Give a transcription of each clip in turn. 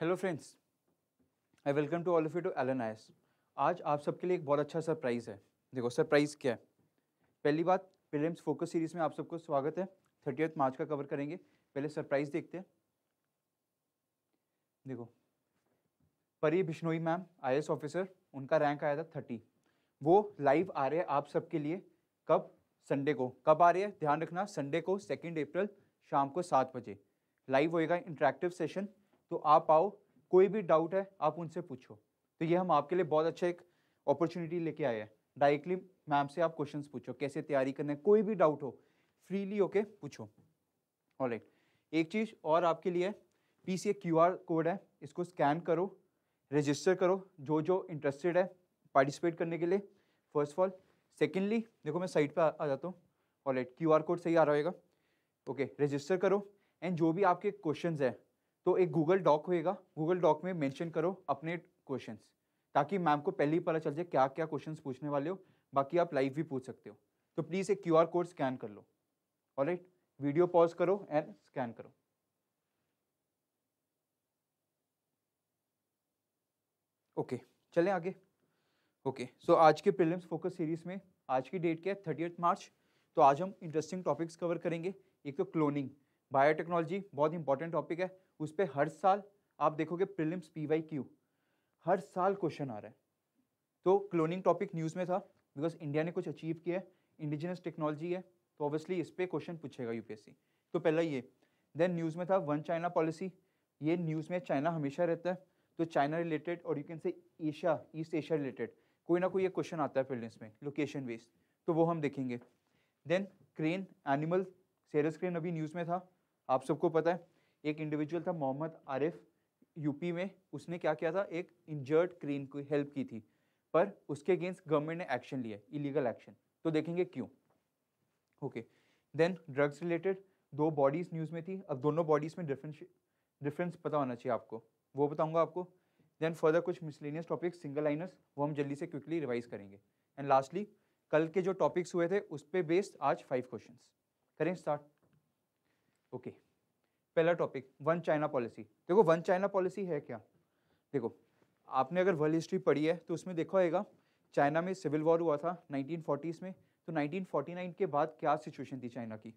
Hello friends I welcome to all of you to I S आज आप सबके लिए एक बहुत अच्छा सरप्राइज़ है देखो सरप्राइज़ क्या है पहली बात प्रीलिम्स फोकस सीरीज़ में आप सबको स्वागत है थर्टी मार्च का कवर करेंगे पहले सरप्राइज़ देखते हैं देखो Pari Bishnoi ma'am I officer उनका रैंक आया था थर्टी वो लाइव आ रहे हैं आप सबके लिए कब संडे को कब आ रहे हैं ध्यान रखना संडे को सेकेंड अप्रैल शाम को सात बजे लाइव होएगा इंटरेक्टिव सेशन तो आप आओ कोई भी डाउट है आप उनसे पूछो तो ये हम आपके लिए बहुत अच्छा एक अपॉर्चुनिटी लेके आए हैं डायरेक्टली मैम से आप क्वेश्चंस पूछो कैसे तैयारी करना है कोई भी डाउट हो फ्रीली होके पूछो ऑल राइट एक चीज़ और आपके लिए पी सी कोड है इसको स्कैन करो रजिस्टर करो जो जो इंटरेस्टेड है पार्टिसिपेट करने के लिए फर्स्ट ऑफ ऑल सेकेंडली देखो मैं साइट पर आ जाता हूँ ऑल राइट क्यू कोड सही आ रहा होगा ओके रजिस्टर करो एंड जो भी आपके क्वेश्चन हैं तो एक गूगल डॉक होएगा गूगल डॉक में मेंशन करो अपने क्वेश्चंस ताकि मैम को पहले ही पता चल जाए क्या क्या क्वेश्चन पूछने वाले हो बाकी आप लाइव भी पूछ सकते हो तो प्लीज़ एक क्यू कोड स्कैन कर लो और वीडियो पॉज करो एंड स्कैन करो ओके okay, चलें आगे ओके okay, सो so आज के प्रीलिम्स फोकस सीरीज में आज की डेट क्या है थर्टी मार्च तो आज हम इंटरेस्टिंग टॉपिक्स कवर करेंगे एक तो क्लोनिंग बायोटेक्नोलॉजी बहुत इंपॉर्टेंट टॉपिक है उस पर हर साल आप देखोगे प्रिलिम्स पी वाई क्यू हर साल क्वेश्चन आ रहा है तो क्लोनिंग टॉपिक न्यूज़ में था बिकॉज इंडिया ने कुछ अचीव किया है इंडिजिनस टेक्नोलॉजी है तो ऑब्वियसली इस पर क्वेश्चन पूछेगा यूपीएससी तो पहला ये देन न्यूज़ में था वन चाइना पॉलिसी ये न्यूज़ में चाइना हमेशा रहता है तो चाइना रिलेटेड और you can say Asia East Asia related कोई ना कोई ये क्वेश्चन आता है प्रिलिम्स में लोकेशन वेस्ट तो वो हम देखेंगे then crane animal sarus crane अभी न्यूज़ में था आप सबको पता है एक इंडिविजुअल था मोहम्मद आरिफ यूपी में उसने क्या किया था एक इंजर्ड क्रीन की हेल्प की थी पर उसके अगेंस्ट गवर्नमेंट ने एक्शन लिया इलीगल एक्शन तो देखेंगे क्यों ओके देन ड्रग्स रिलेटेड दो बॉडीज न्यूज़ में थी अब दोनों बॉडीज़ में डिफरेंस डिफरेंस पता होना चाहिए आपको वो बताऊंगा आपको देन फर्दर कुछ मिसलिनियस टॉपिक्स सिंगल लाइनर्स वो हम जल्दी से क्विकली रिवाइज करेंगे एंड लास्टली कल के जो टॉपिक्स हुए थे उस पर बेस्ड आज फाइव क्वेश्चन करें स्टार्ट ओके okay. पहला टॉपिक वन चाइना पॉलिसी देखो वन चाइना पॉलिसी है क्या देखो आपने अगर वर्ल्ड हिस्ट्री पढ़ी है तो उसमें देखा होगा चाइना में सिविल वॉर हुआ था 1940s में तो 1949 के बाद क्या सिचुएशन थी चाइना की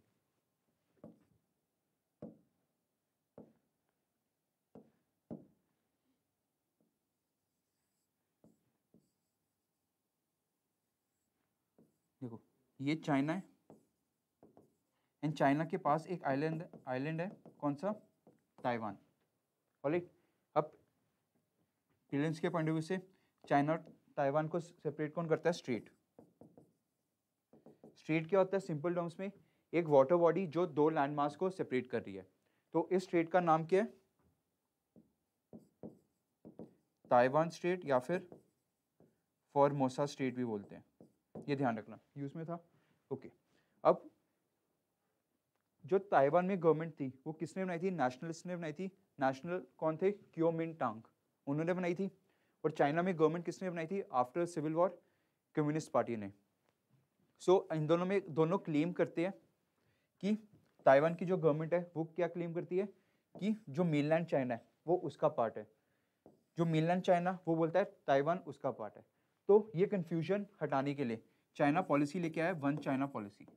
देखो ये चाइना है एंड चाइना के पास एक आइलैंड आइलैंड है कौन सा ताइवान राइट अब टेलेंस के पॉइंट ऑफ व्यू से चाइना और ताइवान को सेपरेट कौन करता है स्ट्रेट स्ट्रेट क्या होता है सिंपल टर्म्स में एक वाटर बॉडी जो दो लैंड मार्क्स को सेपरेट कर रही है तो इस स्ट्रेट का नाम क्या है ताइवान स्ट्रेट या फिर फॉर मोसा स्ट्रेट भी बोलते हैं ये ध्यान रखना यूज़ में था ओके okay. अब जो ताइवान में गवर्नमेंट थी वो किसने बनाई थी नेशनलिस्ट ने बनाई थी नेशनल कौन थे क्यो मिन टांग उन्होंने बनाई थी और चाइना में गवर्नमेंट किसने बनाई थी after civil war communist party ने सो so, इन दोनों में दोनों क्लेम करते हैं कि ताइवान की जो गवर्नमेंट है वो क्या क्लेम करती है कि जो मेनलैंड चाइना है वो उसका पार्ट है जो मेनलैंड चाइना वो बोलता है ताइवान उसका पार्ट है तो ये कन्फ्यूजन हटाने के लिए चाइना पॉलिसी लेके आया वन चाइना पॉलिसी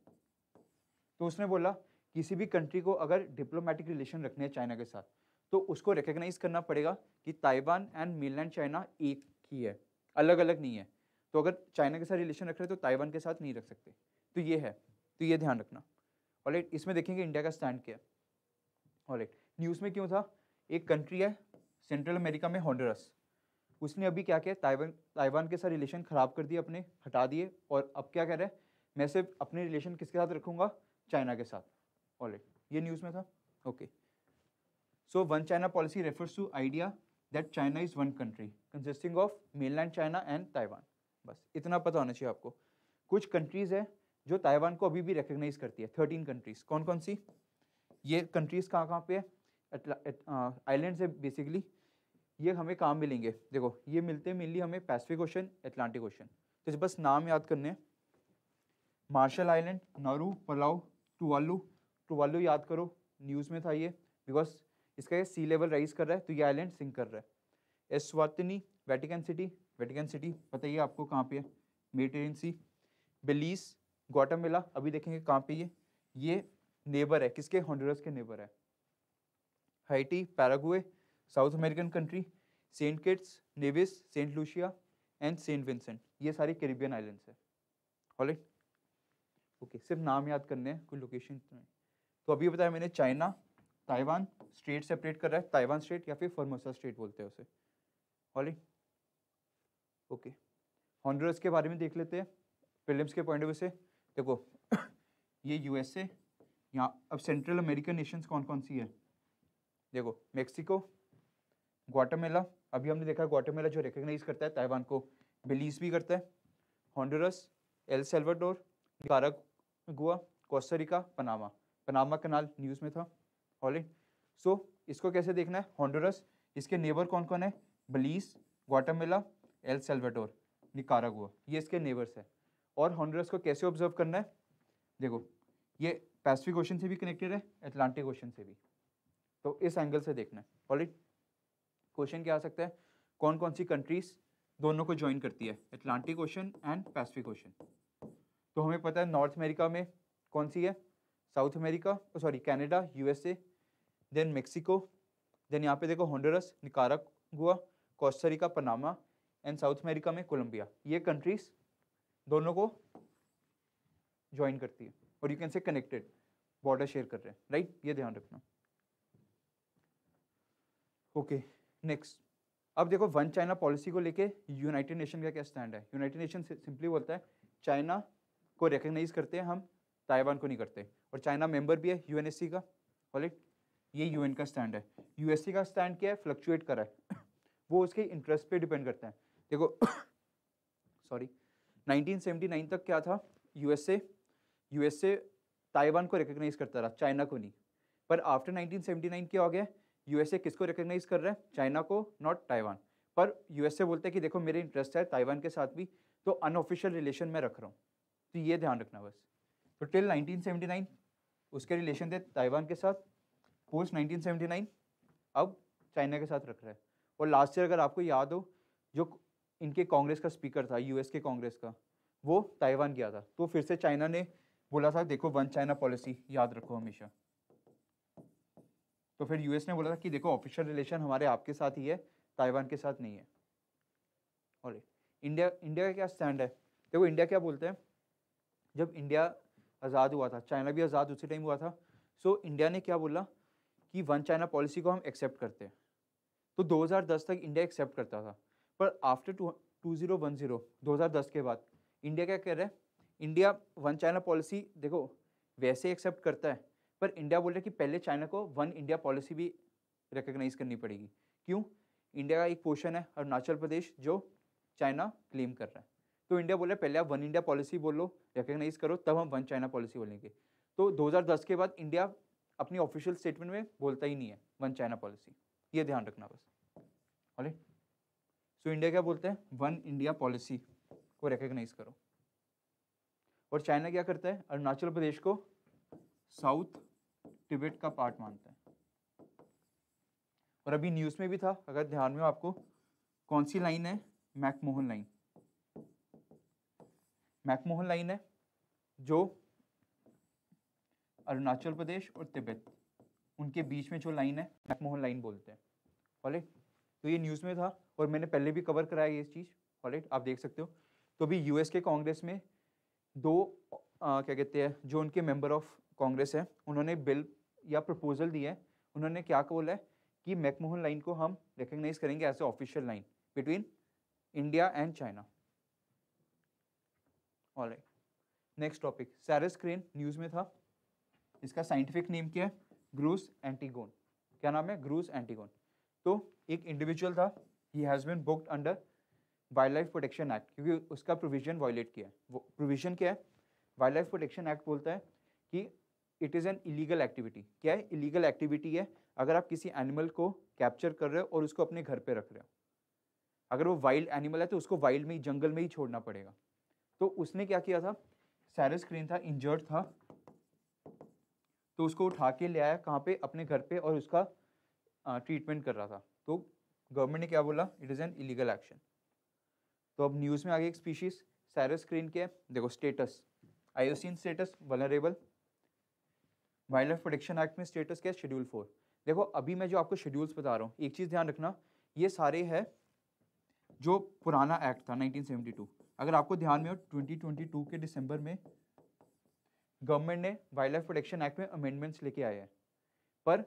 तो उसने बोला किसी भी कंट्री को अगर डिप्लोमेटिक रिलेशन रखने हैं चाइना के साथ तो उसको रिकग्नाइज करना पड़ेगा कि ताइवान एंड मेनलैंड चाइना एक ही है अलग अलग नहीं है तो अगर चाइना के साथ रिलेशन रख रहे तो ताइवान के साथ नहीं रख सकते तो ये है तो ये ध्यान रखना और इसमें देखेंगे इंडिया का स्टैंड क्या है और न्यूज़ में क्यों था एक कंट्री है सेंट्रल अमेरिका में हॉन्डरस उसने अभी क्या किया ताइवान ताइवान के साथ रिलेशन ख़राब कर दिए अपने हटा दिए और अब क्या कह रहे हैं मैं सिर्फ अपने रिलेशन किसके साथ रखूँगा चाइना के साथ ऑल ये न्यूज़ में था okay so one China policy refers to idea that China is one country consisting of mainland China and Taiwan बस इतना पता होना चाहिए आपको कुछ कंट्रीज़ है जो ताइवान को अभी भी रिकग्नाइज करती है थर्टीन कंट्रीज़ कौन कौन सी ये कंट्रीज़ कहाँ कहाँ पे है आइलैंड है बेसिकली ये हमें काम मिलेंगे देखो ये मिलते हैं मेनली हमें पैसिफिक ओशन एटलांटिक ओशन तो बस नाम याद करने हैं Marshall Island Nauru Palau Tuvalu याद करो न्यूज़ में था ये बिकॉज इसका ये सी लेवल राइज कर रहा है तो ये आइलैंड सिंक कर रहा है Eswatini Vatican City Vatican City बताइए आपको कहाँ पे है मेडिटेरियन सी बेलीस ग्वाटामेला अभी देखेंगे कहाँ पे ये ये नेबर है किसके हॉन्डोरस के नेबर है Haiti Paraguay South American country Saint Kitts Nevis Saint Lucia and Saint Vincent ये सारी कैरिबियन आइलैंड्स है ओके सिर्फ नाम याद करने हैं कोई लोकेशन तो नहीं तो अभी बताया मैंने चाइना ताइवान स्टेट सेपरेट कर रहा है ताइवान स्टेट या फिर फॉर्मोसा स्टेट बोलते हैं उसे हॉली ओके हॉन्ड्रस के बारे में देख लेते हैं फिल्म के पॉइंट ऑफ व्यू से देखो ये यूएसए यहाँ अब सेंट्रल अमेरिकन नेशंस कौन कौन सी है देखो मेक्सिको ग्वाटामेला अभी हमने देखा ग्वाटामेला जो रिकग्नाइज करता है ताइवान को बिलीज भी करता है Honduras El Salvador Nicaragua Costa Rica Panama Panama canal news में था ऑलराइट सो so, इसको कैसे देखना है हॉन्डोरस इसके नेबर कौन कौन है Belize Guatemala El Salvador Nicaragua ये इसके नेबर्स है और हॉन्डोरस को कैसे ऑब्जर्व करना है देखो ये पैसिफिक ओशन से भी कनेक्टेड है एटलांटिक ओशन से भी तो इस एंगल से देखना है ऑलराइट क्वेश्चन क्या आ सकता है कौन कौन सी कंट्रीज दोनों को ज्वाइन करती है Atlantic Ocean and Pacific Ocean तो हमें पता है नॉर्थ अमेरिका में कौन सी है South America sorry Canada USA then Mexico then यहाँ पे देखो Honduras Nicaragua Costa Rica Panama and South America में कोलंबिया ये कंट्रीज दोनों को ज्वाइन करती है और you can say connected border share कर रहे हैं राइट ये ध्यान रखना ओके नेक्स्ट अब देखो वन चाइना पॉलिसी को लेके यूनाइटेड नेशन का क्या स्टैंड है यूनाइटेड नेशन सिंपली बोलता है चाइना को रिकग्नाइज करते हैं हम ताइवान को नहीं करते और चाइना मेंबर भी है यूएनएससी का राइट ये यूएन का स्टैंड है यूएससी का स्टैंड क्या है फ्लक्चुएट करा है वो उसके इंटरेस्ट पे डिपेंड करता है देखो सॉरी 1979 तक क्या था यूएसए यूएसए ताइवान को रिकोगनाइज करता रहा चाइना को नहीं पर आफ्टर 1979 क्या हो गया यूएसए किसको रिकोगनाइज कर रहा है चाइना को नॉट ताइवान पर यूएसए बोलते हैं कि देखो मेरे इंटरेस्ट है ताइवान के साथ भी तो अनऑफिशियल रिलेशन में रख रहा हूँ तो ये ध्यान रखना बस तो टिल 1979 उसके रिलेशन थे ताइवान के साथ पोस्ट 1979 अब चाइना के साथ रख रहा है और लास्ट ईयर अगर आपको याद हो जो इनके कांग्रेस का स्पीकर था यूएस के कांग्रेस का वो ताइवान गया था तो फिर से चाइना ने बोला था देखो वन चाइना पॉलिसी याद रखो हमेशा तो फिर यूएस ने बोला था कि देखो ऑफिशियल रिलेशन हमारे आपके साथ ही है ताइवान के साथ नहीं है और इंडिया इंडिया का क्या स्टैंड है देखो इंडिया क्या बोलते हैं जब इंडिया आज़ाद हुआ था चाइना भी आज़ाद उसी टाइम हुआ था सो so, इंडिया ने क्या बोला कि वन चाइना पॉलिसी को हम एक्सेप्ट करते हैं तो 2010 तक इंडिया एक्सेप्ट करता था पर after two two zero one zero दो हज़ार दस के बाद इंडिया क्या कह रहा है इंडिया वन चाइना पॉलिसी देखो वैसे एक्सेप्ट करता है पर इंडिया बोल रहा है कि पहले चाइना को वन इंडिया पॉलिसी भी रिकग्नाइज करनी पड़ेगी क्यों इंडिया का एक पोर्शन है अरुणाचल प्रदेश जो चाइना क्लेम कर रहा है तो इंडिया बोले पहले आप वन इंडिया पॉलिसी बोलो रिकग्नाइज करो तब हम वन चाइना पॉलिसी बोलेंगे तो 2010 के बाद इंडिया अपनी ऑफिशियल स्टेटमेंट में बोलता ही नहीं है वन चाइना पॉलिसी ये ध्यान रखना बस ऑले सो इंडिया क्या बोलते हैं वन इंडिया पॉलिसी को रिकग्नाइज करो और चाइना क्या करता है अरुणाचल प्रदेश को साउथ टिबेट का पार्ट मानता है और अभी न्यूज़ में भी था अगर ध्यान में हो आपको कौन सी लाइन है मैकमोहन लाइन मैकमोहन लाइन है जो अरुणाचल प्रदेश और तिब्बत उनके बीच में जो लाइन है मैकमोहन लाइन बोलते हैं ऑलेट तो ये न्यूज़ में था और मैंने पहले भी कवर कराया ये चीज़ ऑलेट आप देख सकते हो तो अभी यूएस के कांग्रेस में दो आ, क्या कहते हैं जो उनके मेंबर ऑफ कांग्रेस हैं उन्होंने बिल या प्रपोजल दिया है उन्होंने क्या बोला है कि मैकमोहन लाइन को हम रिकग्नाइज करेंगे as a official line between India and China right next topic sarus crane news में था इसका साइंटिफिक नेम क्या है ग्रूस एंटीगोन क्या नाम है ग्रूस एंटीगोन तो एक इंडिविजुअल था he has been booked under wildlife protection act क्योंकि उसका प्रोविजन वायलेट किया है वो प्रोविजन क्या है वाइल्ड लाइफ प्रोटेक्शन एक्ट बोलता है कि it is an illegal activity क्या है इलीगल एक्टिविटी है अगर आप किसी एनिमल को कैप्चर कर रहे हो और उसको अपने घर पे रख रहे हो अगर वो वाइल्ड एनिमल है तो उसको वाइल्ड में ही जंगल में ही छोड़ना पड़ेगा तो उसने क्या किया था सैरस क्रीन था इंजर्ड था तो उसको उठा के ले आया कहाँ पे अपने घर पे और उसका ट्रीटमेंट कर रहा था तो गवर्नमेंट ने क्या बोला it is an illegal action तो अब न्यूज़ में आ गई एक स्पीशीज़ सैरस क्रीन के देखो status IUCN status vulnerable wildlife protection act में स्टेटस क्या है शेड्यूल फोर देखो अभी मैं जो आपको शेड्यूल्स बता रहा हूँ एक चीज़ ध्यान रखना ये सारे है जो पुराना एक्ट था 1972 अगर आपको ध्यान में हो 2022 के दिसंबर में गवर्नमेंट ने वाइल्ड लाइफ प्रोटेक्शन एक्ट में अमेंडमेंट्स लेके आए हैं पर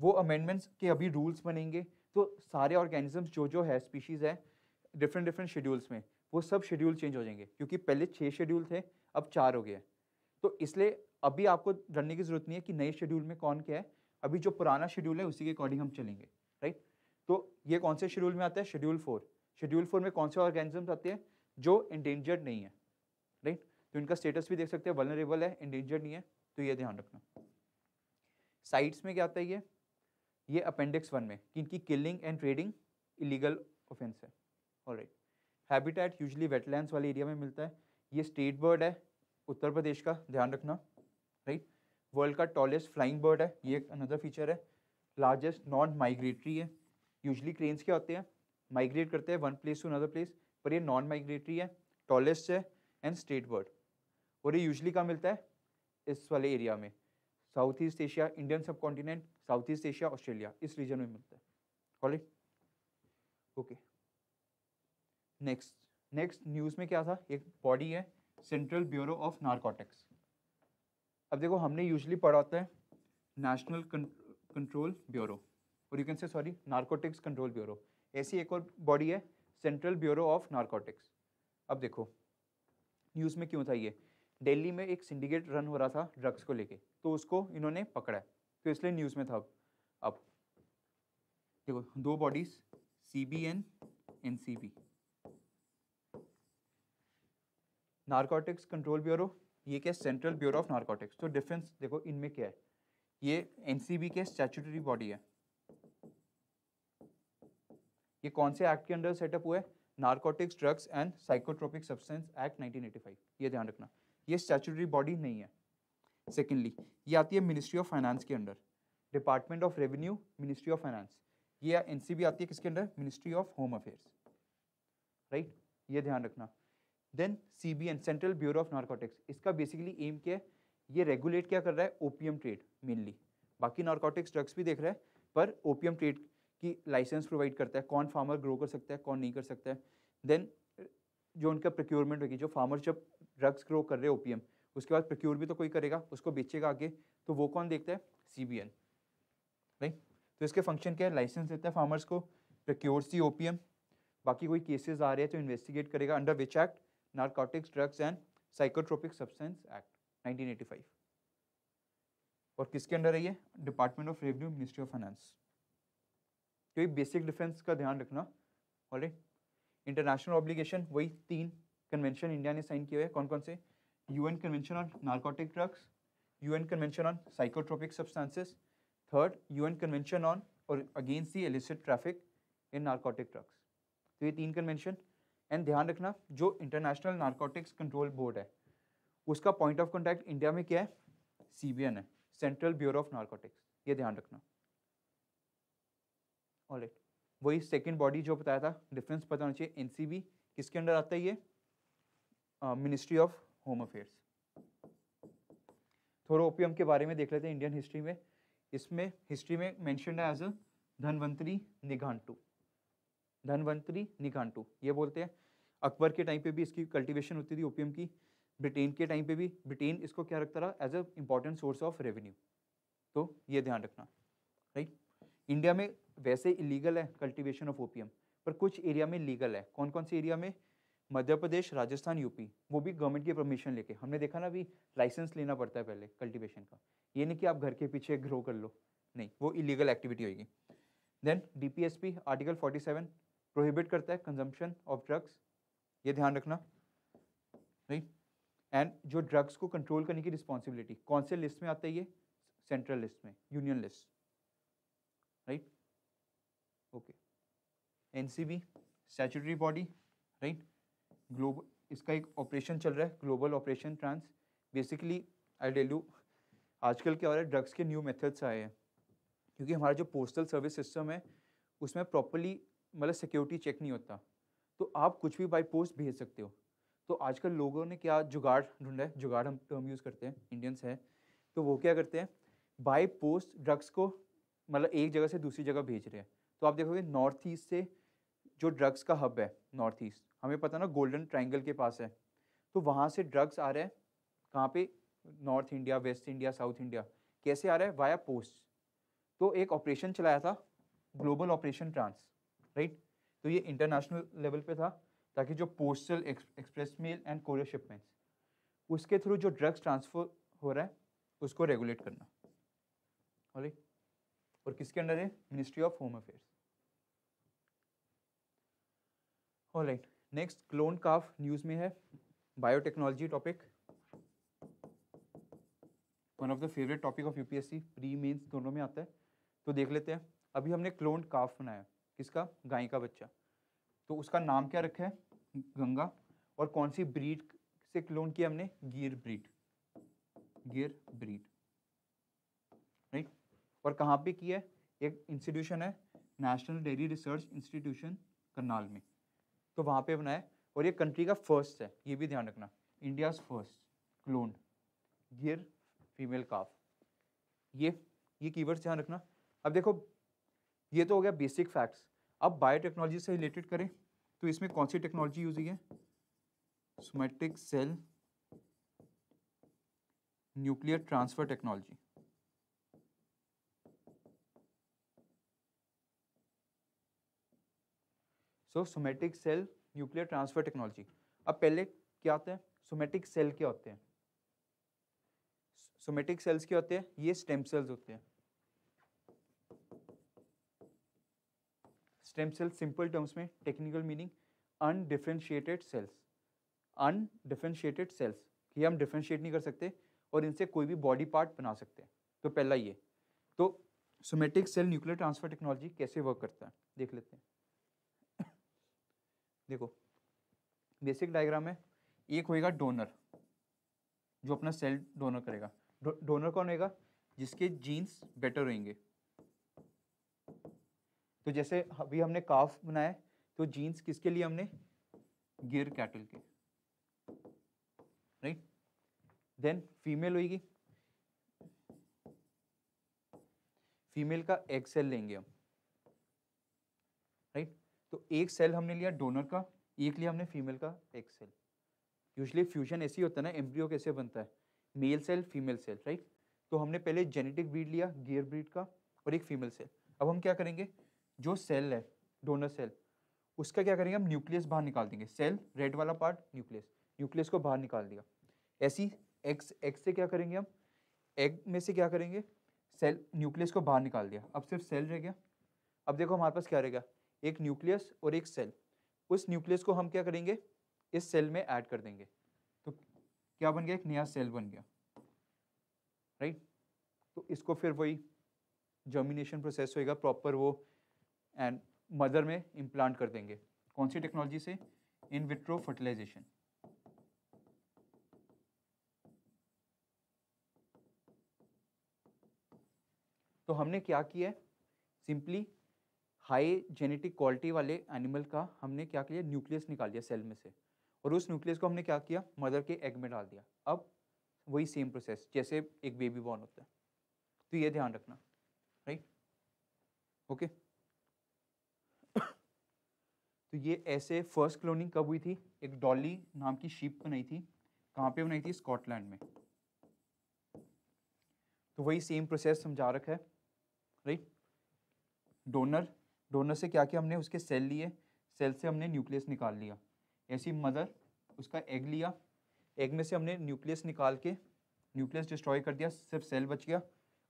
वो अमेंडमेंट्स के अभी रूल्स बनेंगे तो सारे ऑर्गेनिजम्स जो जो है स्पीशीज़ है डिफरेंट डिफरेंट शेड्यूल्स में वो सब शेड्यूल चेंज हो जाएंगे क्योंकि पहले छः शेड्यूल थे अब चार हो गए तो इसलिए अभी आपको डरने की ज़रूरत नहीं है कि नए शेड्यूल में कौन क्या है अभी जो पुराना शेड्यूल है उसी के अकॉर्डिंग हम चलेंगे राइट तो ये कौन से शेड्यूल में आता है शेड्यूल फोर शेड्यूल फोर में कौन से ऑर्गेनिजम्स आते हैं जो इंडेंजर्ड नहीं है राइट तो इनका स्टेटस भी देख सकते हैं वनरेबल है इंडेंजर्ड नहीं है तो ये ध्यान रखना साइट्स में क्या आता है ये ये अपेंडिक्स वन में कि इनकी killing and trading illegal offence है और राइट हैबिटेट यूजली वेटलैंड वाले एरिया में मिलता है ये स्टेट बर्ड है उत्तर प्रदेश का ध्यान रखना राइट वर्ल्ड का टॉलेस्ट फ्लाइंग बर्ड है ये एक अनदर फीचर है लार्जेस्ट नॉन माइग्रेटरी है यूजली क्रेन्स क्या होते हैं माइग्रेट करते हैं one place to another place पर ये नॉन माइग्रेटरी है टॉलेस्ट है एंड स्टेट बर्ड और ये यूजली कहाँ मिलता है इस वाले एरिया में south east Asia Indian subcontinent south east Asia Australia इस रीजन में मिलता है okay okay. Next next news में क्या था एक बॉडी है सेंट्रल ब्यूरो ऑफ नारकोटिक्स अब देखो हमने यूजली पढ़ा होता है नेशनल कंट्रोल ब्यूरो और you can say sorry narcotics control bureau ऐसी एक और बॉडी है सेंट्रल ब्यूरो ऑफ नारकोटिक्स अब देखो न्यूज़ में क्यों था ये दिल्ली में एक सिंडिकेट रन हो रहा था ड्रग्स को लेके तो उसको इन्होंने पकड़ा तो इसलिए न्यूज़ में था अब अब देखो दो bodies C B N N C B narcotics control bureau ये क्या सेंट्रल ब्यूरो ऑफ नारकोटिक्स तो डिफरेंस देखो इनमें क्या है ये एन सी बी के स्टैचुटरी बॉडी है ये कौन से एक्ट के अंडर सेटअप हुए narcotics drugs and psychotropic substance act 1985 ये ध्यान रखना ये स्टैचुटरी बॉडी नहीं है सेकेंडली ये आती है मिनिस्ट्री ऑफ फाइनेंस के under department of revenue ministry of finance ये एन आती है किसके under ministry of home affairs right ये ध्यान रखना then C B N central bureau of narcotics इसका बेसिकली एम क्या है ये रेगुलेट क्या कर रहा है ओपीएम ट्रेड मेनली बाकी नारकोटिक्स ड्रग्स भी देख रहा है पर ओपीएम ट्रेड कि लाइसेंस प्रोवाइड करता है कौन फार्मर ग्रो कर सकता है कौन नहीं कर सकता है देन जो उनका प्रोक्योरमेंट होगी जो फार्मर जब ड्रग्स ग्रो कर रहे हैं ओपीएम उसके बाद प्रोक्योर भी तो कोई करेगा उसको बेचेगा आगे तो वो कौन देखता है सी बी एन राइट तो इसके फंक्शन क्या है लाइसेंस देता है फार्मर्स को procure C O P M बाकी कोई केसेस आ रहे हैं तो इन्वेस्टिगेट करेगा under which act narcotics drugs and psychotropic substance act 1985 और किसके अंडर है ये department of revenue ministry of finance तो ये बेसिक डिफेंस का ध्यान रखना ऑल इंटरनेशनल ऑब्लिगेशन वही तीन कन्वेंशन इंडिया ने साइन किए हुए हैं कौन कौन से UN convention on narcotic drugs UN convention on psychotropic substances third UN convention on और against the illicit traffic in narcotic drugs तो ये तीन कन्वेंशन एंड ध्यान रखना जो इंटरनेशनल नारकोटिक्स कंट्रोल बोर्ड है उसका पॉइंट ऑफ कॉन्टैक्ट इंडिया में क्या है सी है सेंट्रल ब्यूरो ऑफ नारकोटिक्स ये ध्यान रखना ऑल इट वही सेकेंड बॉडी जो बताया था डिफरेंस पता होना चाहिए एनसीबी किसके अंडर आता है ये मिनिस्ट्री ऑफ होम अफेयर्स थोड़ा ओपियम के बारे में देख लेते हैं इंडियन हिस्ट्री में इसमें हिस्ट्री में मैंशन है एज अ धनवंतरी निघांटू धनवंतरी निघांटू ये बोलते हैं अकबर के टाइम पे भी इसकी कल्टीवेशन होती थी ओपियम की ब्रिटेन के टाइम पे भी ब्रिटेन इसको क्या रखता रहा as a important source of revenue तो ये ध्यान रखना राइट इंडिया में वैसे इलीगल है कल्टीवेशन ऑफ ओपियम पर कुछ एरिया में लीगल है कौन कौन से एरिया में मध्य प्रदेश राजस्थान यूपी वो भी गवर्नमेंट की परमिशन लेके हमने देखा ना अभी लाइसेंस लेना पड़ता है पहले कल्टीवेशन का ये नहीं कि आप घर के पीछे ग्रो कर लो नहीं वो इलीगल एक्टिविटी होगी देन डीपीएसपी आर्टिकल 47 प्रोहिबिट करता है कंजम्पशन ऑफ ड्रग्स ये ध्यान रखना नहीं एंड जो ड्रग्स को कंट्रोल करने की रिस्पॉन्सिबिलिटी कौन से लिस्ट में आता है ये सेंट्रल लिस्ट में union list right okay NCB statutory body right global इसका एक ऑपरेशन चल रहा है global operation trans basically I tell you आजकल क्या हो रहा है ड्रग्स के न्यू मेथड्स आए हैं क्योंकि हमारा जो पोस्टल सर्विस सिस्टम है उसमें प्रॉपरली मतलब सिक्योरिटी चेक नहीं होता तो आप कुछ भी बाई पोस्ट भेज सकते हो तो आजकल लोगों ने क्या जुगाड़ ढूंढा है जुगाड़ हम टर्म यूज़ करते हैं इंडियंस हैं तो वो क्या करते हैं बाई पोस्ट ड्रग्स को मतलब एक जगह से दूसरी जगह भेज रहे हैं तो आप देखोगे नॉर्थ ईस्ट से जो ड्रग्स का हब है नॉर्थ ईस्ट हमें पता ना गोल्डन ट्राइंगल के पास है तो वहाँ से ड्रग्स आ रहे हैं कहाँ पे north India west India south India कैसे आ रहा है वाया पोस्ट तो एक ऑपरेशन चलाया था ग्लोबल ऑपरेशन ट्रांस राइट तो ये इंटरनेशनल लेवल पे था ताकि जो postal express mail and courier shipments उसके थ्रू जो ड्रग्स ट्रांसफर हो रहा है उसको रेगुलेट करना और किसके अंडर है ministry of home affairs all right next clone calf news में है biotechnology topic one of the favourite topic of UPSC pre mains दोनों में आता है तो देख लेते हैं अभी हमने क्लोन काफ बनाया किसका गाय का बच्चा तो उसका नाम क्या रखा है गंगा और कौन सी ब्रीड से क्लोन किया हमने Gir breed Gir breed right और कहाँ पे किया है एक इंस्टीट्यूशन है national dairy research institution Karnal में तो वहाँ पे बनाए और ये कंट्री का फर्स्ट है ये भी ध्यान रखना India first clone Gir female calf ये ये कीवर्ड्स ध्यान रखना अब देखो ये तो हो गया बेसिक फैक्ट्स अब बायोटेक्नोलॉजी से रिलेटेड करें तो इसमें कौन सी टेक्नोलॉजी यूज हुई है somatic cell nuclear transfer technology so somatic cell nuclear transfer technology अब पहले क्या होते हैं सोमेटिक सेल क्या होते हैं सोमेटिक सेल्स क्या होते हैं ये स्टेम सेल्स होते हैं स्टेम सेल सिंपल टर्म्स में technical meaning undifferentiated cells undifferentiated cells ये हम डिफ्रेंशिएट नहीं कर सकते और इनसे कोई भी बॉडी पार्ट बना सकते हैं तो पहला ये तो somatic cell nuclear transfer technology कैसे वर्क करता है देख लेते हैं देखो बेसिक डायग्राम है एक होएगा डोनर जो अपना सेल डोनर करेगा डो, डोनर कौन होएगा जिसके जीन्स बेटर होंगे तो जैसे अभी हमने काफ बनाया तो जीन्स किसके लिए हमने गिर कैटल के राइट देन फीमेल होगी फीमेल का एक्सेल लेंगे हम राइट तो एक सेल हमने लिया डोनर का एक लिया हमने फीमेल का एक सेल यूजली फ्यूजन ऐसे ही होता है ना एम्ब्रियो कैसे बनता है male cell female cell right तो हमने पहले जेनेटिक ब्रीड लिया गियर ब्रीड का और एक फीमेल सेल अब हम क्या करेंगे जो सेल है डोनर सेल उसका क्या करेंगे हम न्यूक्लियस बाहर निकाल देंगे सेल रेड वाला पार्ट न्यूक्लियस न्यूक्लियस को बाहर निकाल दिया ऐसी एक्स एक्स से क्या करेंगे हम एग में से क्या करेंगे सेल न्यूक्लियस को बाहर निकाल दिया अब सिर्फ सेल रह गया अब देखो हमारे पास क्या रह गया एक न्यूक्लियस और एक सेल उस न्यूक्लियस को हम क्या करेंगे इस सेल में ऐड कर देंगे तो क्या बन गया एक नया सेल बन गया राइट तो इसको फिर वही जर्मिनेशन प्रोसेस होएगा प्रॉपर वो एंड मदर में इम्प्लांट कर देंगे कौन सी टेक्नोलॉजी से इन विट्रो फर्टिलाइजेशन तो हमने क्या किया है सिंपली हाई जेनेटिक क्वालिटी वाले एनिमल का हमने क्या किया न्यूक्लियस निकाल दिया सेल में से और उस न्यूक्लियस को हमने क्या किया मदर के एग में डाल दिया अब वही सेम प्रोसेस जैसे एक बेबी बॉर्न होता है तो ये ध्यान रखना राइट ओके तो ये ऐसे फर्स्ट क्लोनिंग कब हुई थी एक डॉली नाम की शिप बनाई थी कहाँ पे बनाई थी स्कॉटलैंड में तो वही सेम प्रोसेस समझा रखा है राइट डोनर डोनर से क्या किया हमने उसके सेल लिए सेल से हमने न्यूक्लियस निकाल लिया ऐसी मदर उसका एग लिया एग में से हमने न्यूक्लियस निकाल के न्यूक्लियस डिस्ट्रॉय कर दिया सिर्फ सेल बच गया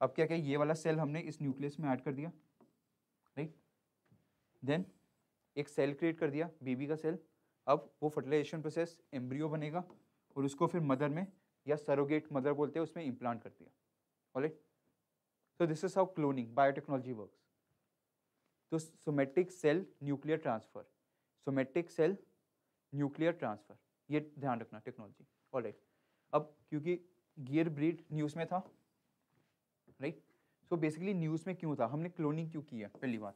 अब क्या क्या ये वाला सेल हमने इस न्यूक्लियस में ऐड कर दिया राइट देन एक सेल क्रिएट कर दिया बेबी का सेल अब वो फर्टिलाइजेशन प्रोसेस एम्ब्रियो बनेगा और उसको फिर मदर में या सरोगेट मदर बोलते हैं उसमें इम्प्लांट कर दिया alright so this is how cloning biotechnology works तो somatic cell nuclear transfer somatic cell nuclear transfer ये ध्यान रखना टेक्नोलॉजी और राइट अब क्योंकि गियर ब्रीड न्यूज़ में था राइट सो बेसिकली न्यूज़ में क्यों था हमने क्लोनिंग क्यों की है पहली बार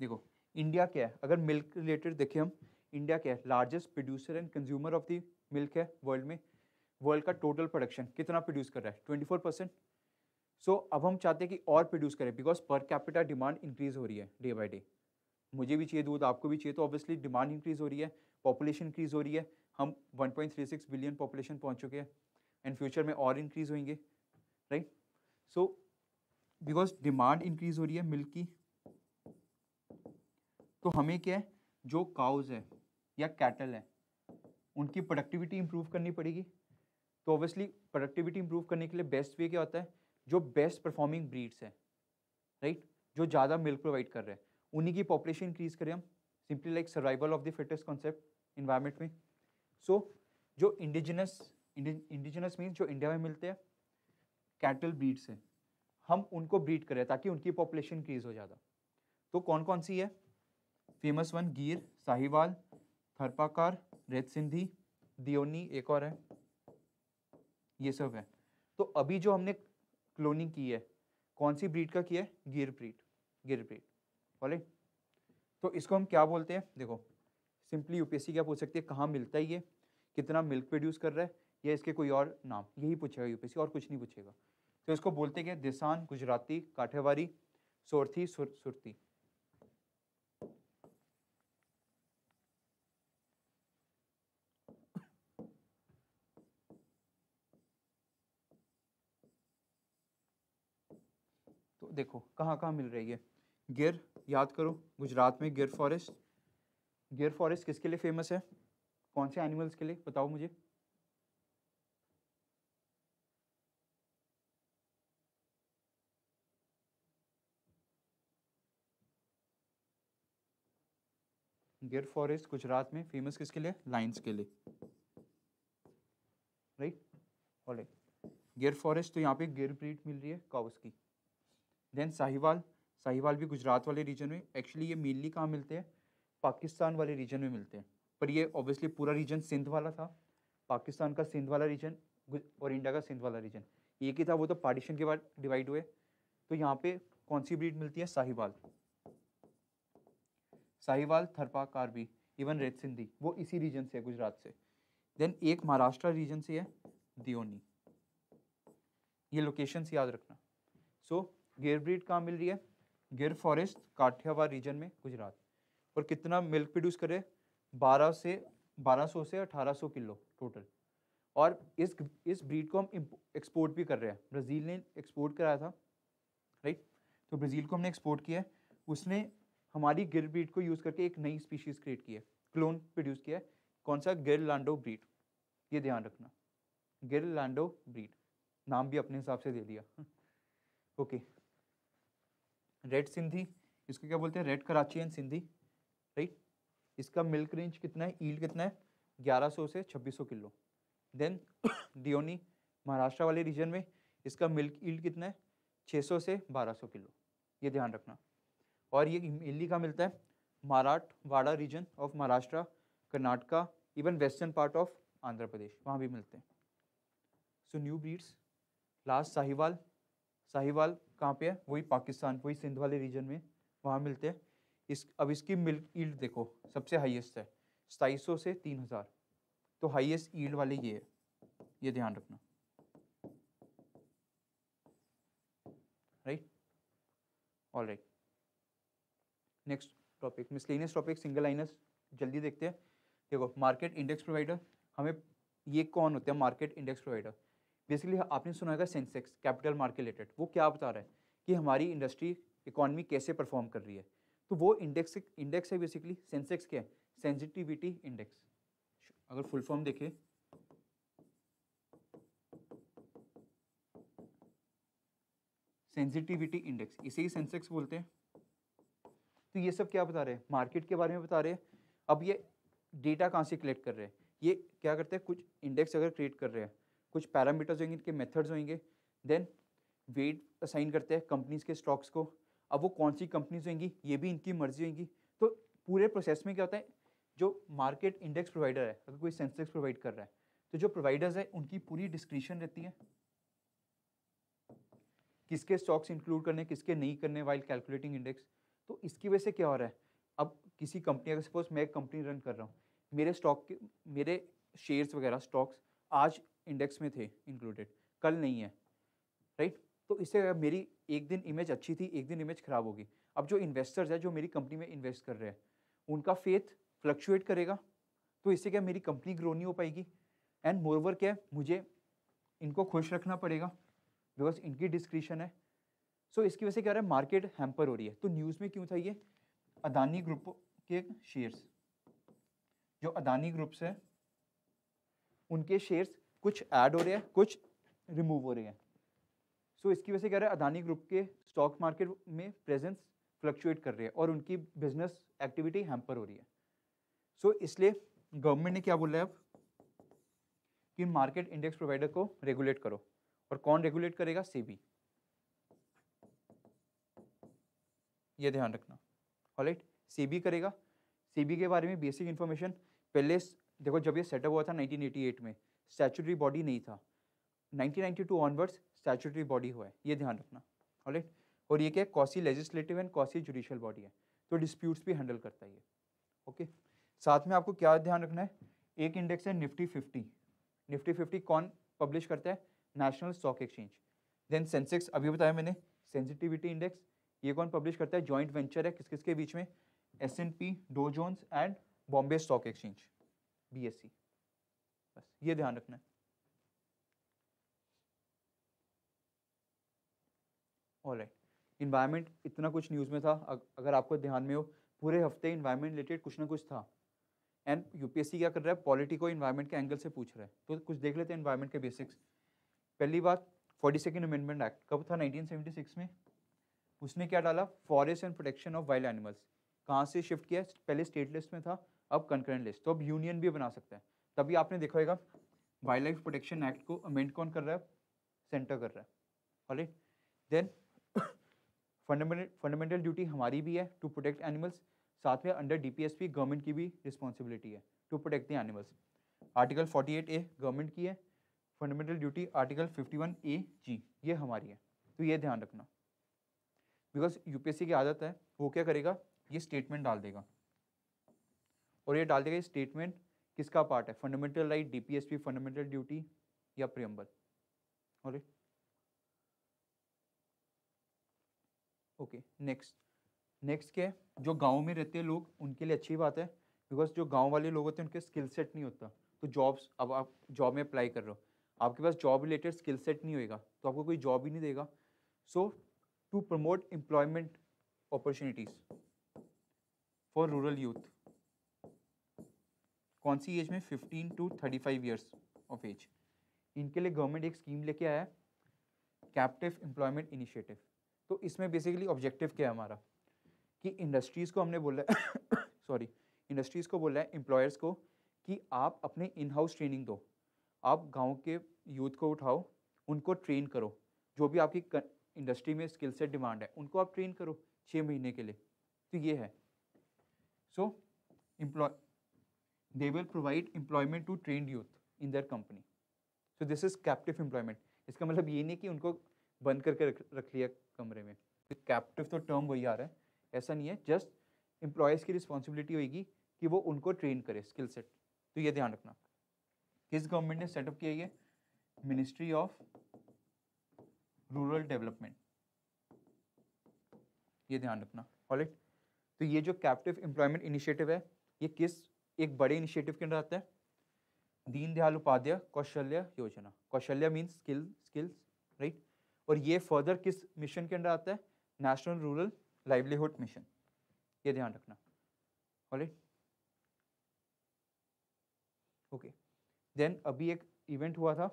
देखो इंडिया क्या है अगर मिल्क रिलेटेड देखें हम इंडिया क्या है largest producer and consumer of the milk है वर्ल्ड में वर्ल्ड का टोटल प्रोडक्शन कितना प्रोड्यूस कर रहा है twenty four percent so so, अब हम चाहते हैं कि और प्रोड्यूस करें because per capita demand increase हो रही है डे बाई डे मुझे भी चाहिए दूध आपको भी चाहिए तो ऑब्वियसली डिमांड इंक्रीज हो रही है पॉपुलेशन इंक्रीज हो रही है हम 1.36 बिलियन पॉपुलेशन पहुंच चुके हैं एंड फ्यूचर में और इंक्रीज होंगे right so because demand increase हो रही है मिल्क की तो हमें क्या है जो काउज है या कैटल है उनकी प्रोडक्टिविटी इंप्रूव करनी पड़ेगी तो ऑब्वियसली प्रोडक्टिविटी इंप्रूव करने के लिए बेस्ट वे क्या होता है जो बेस्ट परफॉर्मिंग ब्रीड्स हैं राइट जो ज़्यादा मिल्क प्रोवाइड कर रहे हैं उन्हीं की पॉपुलेशन इंक्रीज करें हम simply like survival of the fittest concept environment में सो so, जो इंडिजिनस इंडिजिनस मीन्स जो इंडिया में मिलते हैं कैटल ब्रीड्स हैं हम उनको ब्रीड करें ताकि उनकी पॉपुलेशन इंक्रीज हो ज़्यादा तो कौन कौन सी है फेमस वन गिर साहिवाल थरपाकार रेत सिंधी दियोनी एक और है ये सब है तो अभी जो हमने क्लोनिंग की है कौन सी ब्रीड का किया है गिर ब्रीड गिर ब्रीड बोले तो इसको हम क्या बोलते हैं देखो सिंपली यूपीएससी क्या पूछ सकती है कहाँ मिलता है ये कितना मिल्क प्रोड्यूस कर रहा है या इसके कोई और नाम यही पूछेगा यूपीएससी और कुछ नहीं पूछेगा तो इसको बोलते हैं दिसान गुजराती काठेवारी सोरथी सुरती देखो कहाँ कहाँ मिल रही है गिर याद करो गुजरात में गिर फॉरेस्ट गिर फॉरेस्ट किसके लिए फेमस है कौन से एनिमल्स के लिए बताओ मुझे गिर फॉरेस्ट गुजरात में फेमस किसके लिए लाइन्स के लिए राइट ऑलराइट गिर फॉरेस्ट तो यहाँ पे गिर ब्रीड मिल रही है काउस की देन साहिवाल साहिवाल भी गुजरात वाले रीजन में एक्चुअली ये मेनली कहाँ मिलते हैं पाकिस्तान वाले रीजन में मिलते हैं पर ये ऑब्वियसली पूरा रीजन सिंध वाला था पाकिस्तान का सिंध वाला रीजन और इंडिया का सिंध वाला रीजन एक ही था वो तो पार्टीशन के बाद डिवाइड हुए तो यहाँ पे कौन सी ब्रीड मिलती है Sahiwal Sahiwal Tharparkar even red Sindhi वो इसी रीजन से है गुजरात से देन एक महाराष्ट्र रीजन से है दियोनी ये लोकेशन याद रखना सो so, गिर ब्रीड कहाँ मिल रही है गिर फॉरेस्ट काठियावा रीजन में गुजरात और कितना मिल्क प्रोड्यूस करे बारह से बारह सौ से अठारह सौ किलो टोटल और इस इस ब्रीड को हम एक्सपोर्ट भी कर रहे हैं ब्राज़ील ने एक्सपोर्ट कराया था राइट तो ब्राज़ील को हमने एक्सपोर्ट किया है उसने हमारी गिर ब्रीड को यूज़ करके एक नई स्पीशीज़ क्रिएट की है क्लोन प्रोड्यूस किया है कौन सा गिर लांडो ब्रीड ये ध्यान रखना गिर लांडो ब्रीड नाम भी अपने हिसाब से दे दिया ओके रेड सिंधी इसको क्या बोलते हैं red Karachi and Sindhi right इसका मिल्क रेंज कितना है ईल्ड कितना है 1100 से 2600 किलो देन दियोनी महाराष्ट्र वाले रीजन में इसका मिल्क ईल्ड कितना है 600 से 1200 किलो ये ध्यान रखना और ये इली का मिलता है Marathwada region of Maharashtra Karnataka even western part of Andhra Pradesh वहाँ भी मिलते हैं so new breeds last Sahiwal Sahiwal कहाँ पे है वही पाकिस्तान वही सिंध वाले रीजन में वहाँ मिलते हैं इस अब इसकी मिल्क ईल्ड देखो सबसे हाईएस्ट है सताईस से तीन हज़ार तो हाईएस्ट ईल्ड वाले ये है ये ध्यान रखना right all right next topic miscellaneous topic single lines जल्दी देखते हैं देखो मार्केट इंडेक्स प्रोवाइडर हमें ये कौन होते हैं मार्केट इंडेक्स प्रोवाइडर बेसिकली आपने सुना होगा सेंसेक्स कैपिटल मार्केट रिलेटेड वो क्या बता रहा है कि हमारी इंडस्ट्री इकोनॉमी कैसे परफॉर्म कर रही है तो वो इंडेक्स इंडेक्स है बेसिकली सेंसेक्स क्या है सेंसिटिविटी इंडेक्स अगर फुल फॉर्म देखें सेंसिटिविटी इंडेक्स इसे ही सेंसेक्स बोलते हैं तो ये सब क्या बता रहे हैं मार्केट के बारे में बता रहे हैं अब ये डेटा कहाँ से कलेक्ट कर रहे हैं ये क्या करते हैं कुछ इंडेक्स अगर क्रिएट कर रहे हैं कुछ पैरामीटर्स होंगे इनके मेथड्स होंगे देन वेट असाइन करते हैं कंपनीज के स्टॉक्स को अब वो कौन सी कंपनीज होंगी ये भी इनकी मर्जी होंगी तो पूरे प्रोसेस में क्या होता है जो मार्केट इंडेक्स प्रोवाइडर है अगर कोई सेंसेक्स प्रोवाइड कर रहा है तो जो प्रोवाइडर्स है उनकी पूरी डिस्क्रिप्शन रहती है किसके स्टॉक्स इंक्लूड करने किसके नहीं करने वाइल कैलकुलेटिंग इंडेक्स तो इसकी वजह से क्या हो रहा है अब किसी कंपनी अगर सपोज मैं एक कंपनी रन कर रहा हूँ मेरे स्टॉक के मेरे शेयर्स वगैरह स्टॉक्स आज इंडेक्स में थे इंक्लूडेड कल नहीं है राइट तो इससे मेरी एक दिन इमेज अच्छी थी एक दिन इमेज ख़राब होगी अब जो इन्वेस्टर्स है जो मेरी कंपनी में इन्वेस्ट कर रहे हैं उनका फेथ फ्लक्चुएट करेगा तो इससे क्या मेरी कंपनी ग्रो नहीं हो पाएगी एंड मोरवर क्या है मुझे इनको खुश रखना पड़ेगा बिकॉज इनकी डिस्क्रिशन है सो so, इसकी वजह से क्या रहा है मार्केट हैम्पर हो रही है तो न्यूज़ में क्यों था ये अदानी ग्रुप के शेयर्स जो अदानी ग्रुप्स है उनके शेयर्स कुछ ऐड हो रहे हैं कुछ रिमूव हो रहे हैं सो so, इसकी वजह से क्या है अदानी ग्रुप के स्टॉक मार्केट में प्रेजेंस फ्लक्चुएट कर रहे हैं और उनकी बिजनेस एक्टिविटी हैम्पर हो रही है सो so, इसलिए गवर्नमेंट ने क्या बोला है अब कि मार्केट इंडेक्स प्रोवाइडर को रेगुलेट करो और कौन रेगुलेट करेगा सेबी ये ध्यान रखना ऑलराइट सेबी करेगा सेबी के बारे में बेसिक इन्फॉर्मेशन पहले देखो जब ये सेटअप हुआ था 1988 में स्टैचुटरी बॉडी नहीं था 1992 ऑनवर्ड्स स्टैचुटरी बॉडी हुआ है ये ध्यान रखना ऑलराइट और ये क्या है quasi legislative and quasi judicial body है तो डिस्प्यूट्स भी हैंडल करता है ये ओके साथ में आपको क्या ध्यान रखना है एक इंडेक्स है निफ्टी फिफ्टी निफ्टी फिफ्टी कौन पब्लिश करता है national stock exchange then Sensex अभी बताया मैंने सेंसिटिविटी इंडेक्स ये कौन पब्लिश करता है जॉइंट वेंचर है किस किसके बीच में S and P Dow Jones and Bombay stock exchange BSC बस ये ध्यान रखना है ऑलराइट इन्वायरमेंट इतना कुछ न्यूज़ में था अगर आपको ध्यान में हो पूरे हफ्ते इन्वायरमेंट रिलेटेड कुछ ना कुछ था एंड यूपीएससी क्या कर रहा है पॉलिटी को इन्वायरमेंट के एंगल से पूछ रहा है तो कुछ देख लेते हैं इन्वायरमेंट के बेसिक्स पहली बात फोर्टी सेकेंड अमेंडमेंट एक्ट कब था 1976 में उसने क्या डाला forest and protection of wild animals कहाँ से शिफ्ट किया पहले स्टेट लिस्ट में था अब कंकरेंट लिस्ट तो अब यूनियन भी बना सकते हैं तभी आपने देखा होगा वाइल्ड लाइफ प्रोटेक्शन एक्ट को अमेंड कौन कर रहा है सेंटर कर रहा है ऑलराइट देन फंडामेंटल ड्यूटी हमारी भी है टू प्रोटेक्ट एनिमल्स साथ में अंडर डीपीएसपी गवर्नमेंट की भी रिस्पॉन्सिबिलिटी है to protect the animals article 48 A government की है fundamental duty article 51 A G ये हमारी है तो ये ध्यान रखना बिकॉज यूपीएससी की आदत है वो क्या करेगा ये स्टेटमेंट डाल देगा और ये डाल देगा स्टेटमेंट किसका पार्ट है fundamental right DPSP fundamental duty या प्रियम्बल ओके नेक्स्ट नेक्स्ट क्या है जो गांव में रहते हैं लोग उनके लिए अच्छी बात है बिकॉज जो गांव वाले लोग होते हैं उनके स्किल सेट नहीं होता तो जॉब्स अब आप जॉब में अप्लाई कर रहे हो आपके पास जॉब रिलेटेड स्किल सेट नहीं होएगा तो आपको कोई जॉब ही नहीं देगा so to promote employment opportunities for rural youth कौन सी एज में 15 टू 35 इयर्स ऑफ एज इनके लिए गवर्नमेंट एक स्कीम लेके आया है कैप्टिव एम्प्लॉयमेंट इनिशिएटिव तो इसमें बेसिकली ऑब्जेक्टिव क्या है हमारा कि इंडस्ट्रीज़ को हमने बोला सॉरी इंडस्ट्रीज़ को बोला है एम्प्लॉयर्स को कि आप अपने इन हाउस ट्रेनिंग दो आप गांव के यूथ को उठाओ उनको ट्रेन करो जो भी आपकी इंडस्ट्री में स्किल सेट डिमांड है उनको आप ट्रेन करो छः महीने के लिए तो ये है सो so, they will provide employment to trained youth in their company so this is captive employment इसका मतलब ये नहीं कि उनको बंद करके रख रख लिया कमरे में कैप्टिव तो टर्म तो वही आ रहा है ऐसा नहीं है जस्ट एम्प्लॉयज़ की रिस्पॉन्सिबिलिटी होगी कि वो उनको ट्रेन करे स्किल सेट तो ये ध्यान रखना किस गवर्नमेंट ने सेटअप किया ये मिनिस्ट्री ऑफ रूरल डेवलपमेंट ये ध्यान रखना ऑलिट तो ये जो कैप्टिव एम्प्लॉयमेंट इनिशिएटिव है ये किस एक बड़े इनिशिएटिव के अंदर आता है दीनदयाल उपाध्याय कौशल्य योजना कौशल्य मीन्स स्किल स्किल्स राइट और ये फर्दर किस मिशन के अंदर आता है नेशनल रूरल लाइवलीहुड मिशन ये ध्यान रखना ओके okay. देन अभी एक इवेंट हुआ था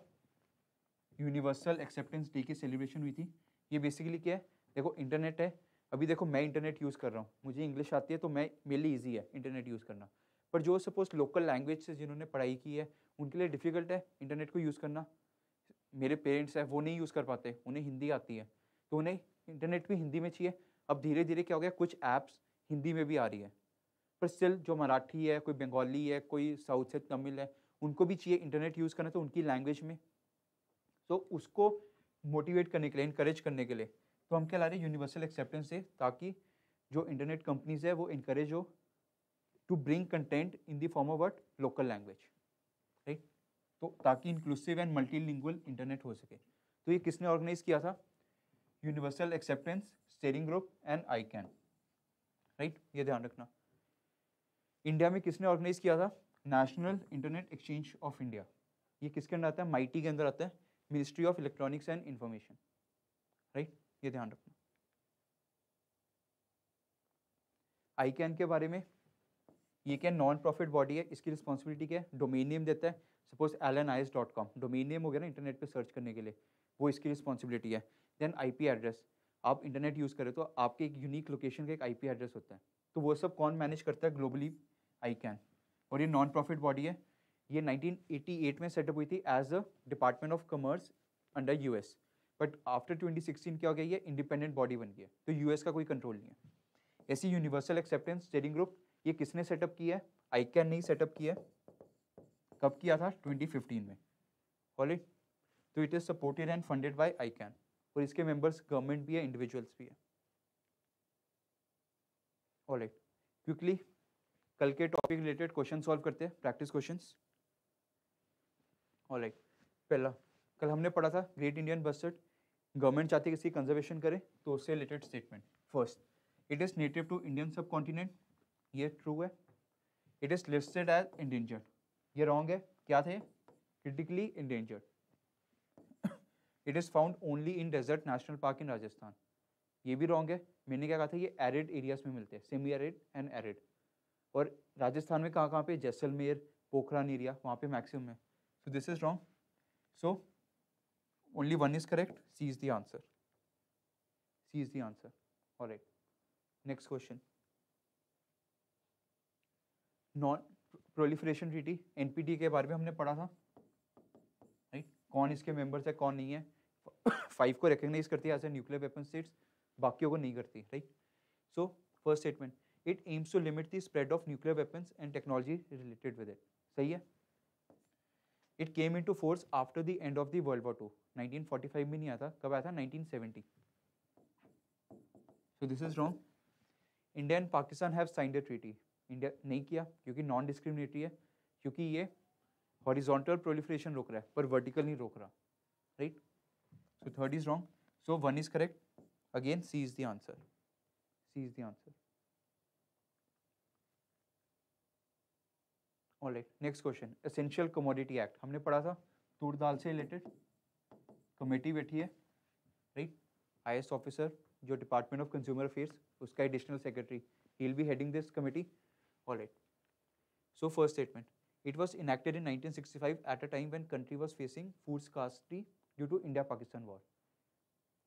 यूनिवर्सल एक्सेप्टेंस डे की सेलिब्रेशन हुई थी ये बेसिकली क्या है देखो इंटरनेट है अभी देखो मैं इंटरनेट यूज़ कर रहा हूँ मुझे इंग्लिश आती है तो मैं मेरे लिए ईजी है इंटरनेट यूज़ करना पर जो सपोज लोकल लैंग्वेज से जिन्होंने पढ़ाई की है उनके लिए डिफ़िकल्ट है इंटरनेट को यूज़ करना मेरे पेरेंट्स हैं वो नहीं यूज़ कर पाते उन्हें हिंदी आती है तो उन्हें इंटरनेट भी हिंदी में चाहिए अब धीरे धीरे क्या हो गया कुछ ऐप्स हिंदी में भी आ रही है पर स्टिल जो मराठी है कोई बंगाली है कोई साउथ से तमिल है उनको भी चाहिए इंटरनेट यूज़ करना तो उनकी लैंग्वेज में तो उसको मोटिवेट करने के लिए इनक्रेज करने के लिए तो हम क्या ला रहे हैं यूनिवर्सल एक्सेप्टेंस से ताकि जो इंटरनेट कंपनीज है वो इंकरेज हो to bring content in the form of what local language right तो ताकि इंक्लूसिव एंड मल्टीलिंगुअल इंटरनेट हो सके तो ये किसने ऑर्गेनाइज किया था universal acceptance steering group and ICANN right ये ध्यान रखना इंडिया में किसने ऑर्गेनाइज किया था national internet exchange of India ये किसके अंदर आता है माइटी के अंदर आता है ministry of electronics and information right ये ध्यान रखना आई कैन के बारे में ये क्या नॉन प्रॉफिट बॉडी है इसकी रिस्पॉन्सिबिलिटी क्या है डोमेन नेम देता है suppose L N I S dot com domain name हो गया ना इंटरनेट पर सर्च करने के लिए वो इसकी रिस्पॉन्सिबिलिटी है देन आई पी एड्रेस आप इंटरनेट यूज़ करें तो आपके एक यूनिक लोकेशन का एक आई पी एड्रेस होता है तो वो सब कौन मैनेज करता है ग्लोबली आई कैन और ये नॉन प्रॉफिट बॉडी है ये 1988 में सेटअप हुई थी as a department of commerce under S but after sixteen क्या हो गया ये इंडिपेंडेंट बॉडी बन गई तो तो एस का कोई कंट्रोल नहीं है ऐसी यूनिवर्सल एक्सेप्टेंस स्टेडिंग ग्रुप ये किसने सेटअप किया है आई कैन नहीं सेटअप किया है कब किया था 2015 में कॉलेज तो it is supported and funded by ICANN और इसके मेंबर्स गवर्नमेंट भी है इंडिविजुअल्स भी है ऑल क्विकली कल के टॉपिक रिलेटेड क्वेश्चन सॉल्व करते हैं प्रैक्टिस क्वेश्चन ऑल पहला कल हमने पढ़ा था ग्रेट इंडियन बस्टर्ड गवर्नमेंट चाहती है किसी कंजर्वेशन करे तो उससे related statement first it is native to Indian subcontinent ये ट्रू है it is listed as endangered ये रॉन्ग है क्या थे critically endangered it is found only in desert national park in Rajasthan ये भी रॉन्ग है मैंने क्या कहा था ये एरिड एरियाज में मिलते हैं सेमी एरिड एंड एरिड और राजस्थान में कहाँ कहाँ पे जैसलमेर पोखरान एरिया वहाँ पे मैक्सिमम है so this is wrong so only one is correct C is the answer C is the answer right next question non proliferation treaty एन के बारे में हमने पढ़ा था राइट कौन इसके मेंबर्स है कौन नहीं है फाइव को रिकग्नाइज करती है as a nuclear weapon states बाकियों को नहीं करती right so first statement it aims to limit the spread of nuclear weapons and technology related with it सही है it came into force after the end of the world war two nineteen forty five में नहीं आया था कब आया था nineteen seventy so this is wrong India and Pakistan have signed the treaty India नहीं किया क्योंकि नॉन डिस्क्रिमिनेटरी है क्योंकि ये हॉरिजॉन्टल प्रोलिफ्रेशन रोक रहा है पर वर्टिकल नहीं रोक रहा right so third is wrong so one is correct again C is the answer C is the answer all right next question essential commodity हमने पढ़ा था तूर दाल से रिलेटेड कमेटी बैठी है राइट आई ऑफिसर जो डिपार्टमेंट ऑफ कंज्यूमर अफेयर्स उसका additional secretary ही will be heading this committee All right. So first statement, it was enacted in 1965 at a time when country was facing food scarcity due to India-Pakistan war.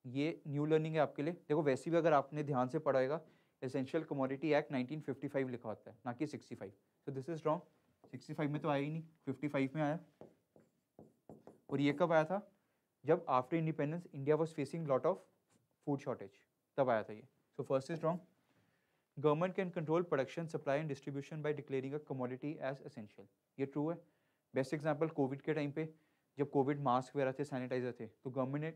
ये new learning है आपके लिए देखो वैसे भी अगर आपने ध्यान से पढ़ाएगा एसेंशियल कमोडिटी एक्ट 1955 लिखा होता है ना कि 65 सो दिस इज रॉन्ग 65 में तो आया ही नहीं 55 में आया और ये कब आया था जब after independence India was facing lot of food shortage तब आया था ये so first is wrong government can control production supply and distribution by declaring a commodity as essential ये ट्रू है बेस्ट एग्जाम्पल कोविड के टाइम पे जब Covid mask वगैरह थे सैनिटाइजर थे तो गवर्नमेंट ने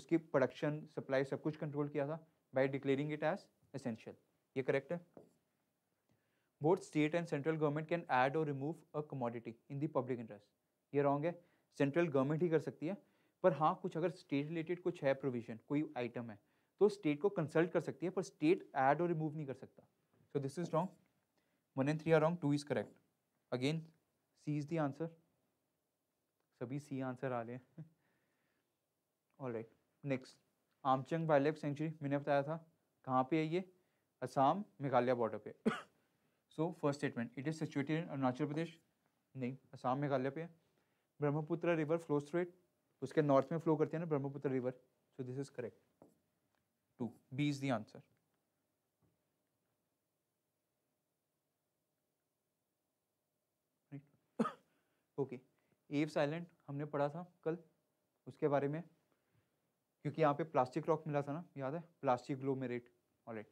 उसकी प्रोडक्शन सप्लाई सब कुछ कंट्रोल किया था by declaring it as essential ये करेक्ट है both state and central government can add और remove a commodity in the public interest ये रॉन्ग है सेंट्रल गवर्नमेंट ही कर सकती है पर हाँ कुछ अगर स्टेट रिलेटेड कुछ है प्रोविजन कोई आइटम है तो स्टेट को कंसल्ट कर सकती है पर स्टेट ऐड और रिमूव नहीं कर सकता so this is wrong one and three are wrong two is correct again C is the answer सभी सी आंसर आ रहे हैं all right next Amchang wildlife sanctuary मैंने बताया था कहाँ पे है ये असम मेघालय बॉर्डर पे so first statement it is situated in Arunachal Pradesh नहीं असम मेघालय पे है Brahmaputra river flow through it उसके नॉर्थ में फ्लो करते हैं ना Brahmaputra river so this is correct 2. B is the answer. Okay एव साइलेंट हमने पढ़ा था कल उसके बारे में क्योंकि यहाँ पे प्लास्टिक रॉक मिला था ना याद है plastic glow all right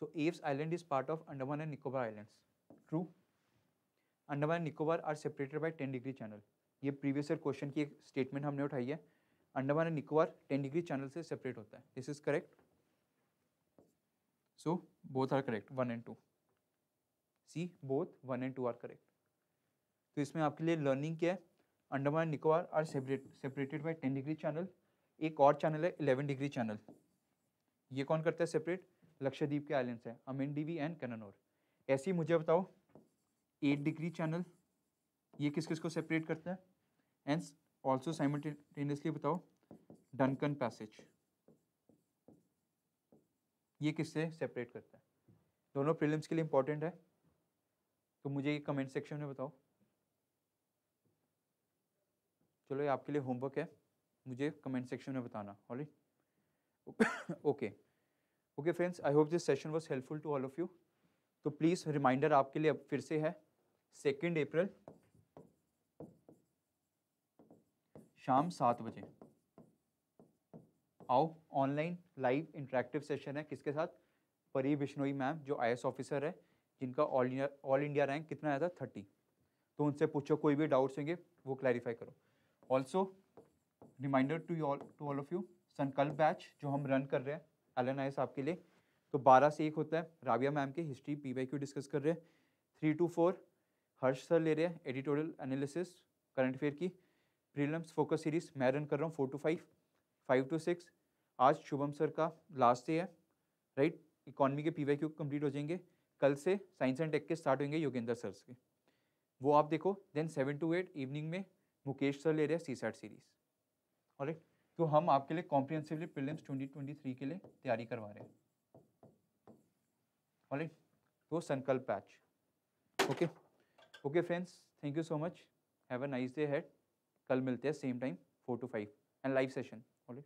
so Aves island is part of Andaman and Nicobar islands true Andaman and Nicobar are separated by ten degree channel ये प्रीवियस ईयर क्वेश्चन की एक स्टेटमेंट हमने उठाई है Andaman and Nicobar ten degree channel से सेपरेट होता है this is correct So both are correct, one and two. See, both one and two are correct. तो इसमें आपके लिए लर्निंग क्या है Andaman Nicobar are separate separated by ten degree channel एक और चैनल है इलेवन डिग्री चैनल ये कौन करता है सेपरेट लक्षद्वीप के आइलैंड्स हैं अमेन डीवी एंड कैनोर ऐसे ही मुझे बताओ एट डिग्री चैनल ये किस किस को सेपरेट करता है एंड ऑल्सो साइमटेनियसली बताओ डनकन पैसेज ये किससे सेपरेट करता है दोनों प्रीलिम्स के लिए इंपॉर्टेंट है तो मुझे ये कमेंट सेक्शन में बताओ चलो ये आपके लिए होमवर्क है मुझे कमेंट सेक्शन में बताना all okay okay friends I hope this session was helpful to all of you तो प्लीज़ रिमाइंडर आपके लिए अब फिर से है सेकेंड अप्रैल शाम सात बजे आओ ऑनलाइन लाइव इंटरेक्टिव सेशन है किसके साथ परी बिश्नोई मैम जो आई ऑफिसर है जिनका all India all India rank कितना आया था थर्टी तो उनसे पूछो कोई भी डाउट्स होंगे वो क्लैरिफाई करो also reminder to to all of you Sankalp batch जो हम रन कर रहे हैं एल एन आपके लिए तो बारह से एक होता है राबिया मैम के history P Y Q discuss कर रहे हैं three to four Harsh sir ले रहे हैं एडिटोरियल एनालिसिस करंट अफेयर की प्रीलम्स फोकस सीरीज मैं रन कर रहा हूँ four to five five to six आज शुभम सर का लास्ट डे है राइट इकोनॉमी के पी वाई क्यू कम्प्लीट हो जाएंगे कल से साइंस एंड टेक के स्टार्ट होंगे योगेंद्र सर के वो आप देखो then seven to eight evening में मुकेश सर ले रहे हैं सी सैट सीरीज और तो हम आपके लिए कॉम्प्रिहेंसिवली ट्वेंटी थ्री के लिए तैयारी करवा रहे हैं ऑलराइट तो Sankalp batch okay okay friends thank you so much have a nice day हैड कल मिलते हैं same time four to five and live session Olé.